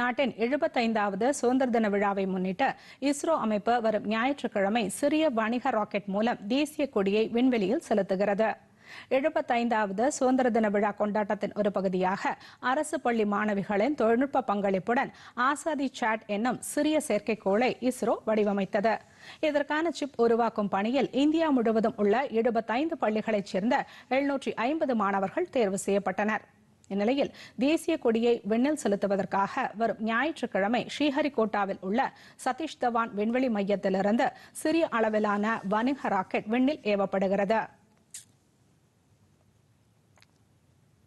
நாட்டின் எழுபத்தைந்தாவது சுதந்திர தின விழாவை முன்னிட்டு இஸ்ரோ அமைப்பு வரும் ஞாயிற்றுக்கிழமை சிறிய வணிக ராக்கெட் மூலம் தேசிய கொடியை விண்வெளியில் செலுத்துகிறது எழுபத்தைந்தாவது சுதந்திர தின விழா கொண்டாட்டத்தின் ஒரு பகுதியாக அரசு பள்ளி மாணவிகளின் தொழில்நுட்ப பங்களிப்புடன் ஆசாதி சாட் என்னும் சிறிய செயற்கைக்கோளை இஸ்ரோ வடிவமைத்தது இதற்கான சிப் உருவாக்கும் பணியில் இந்தியா முழுவதும் உள்ள எழுபத்தைந்து பள்ளிகளைச் சேர்ந்த எழுநூற்றி ஐம்பது மாணவர்கள் தேர்வு செய்யப்பட்டனா் இந்நிலையில் தேசிய கொடியை விண்ணில் செலுத்துவதற்காக வரும் ஞாயிற்றுக்கிழமை ஸ்ரீஹரிகோட்டாவில் உள்ள சதீஷ் தவான் விண்வெளி மையத்திலிருந்து சிறிய அளவிலான வணிக ராக்கெட் விண்ணில் ஏவப்படுகிறது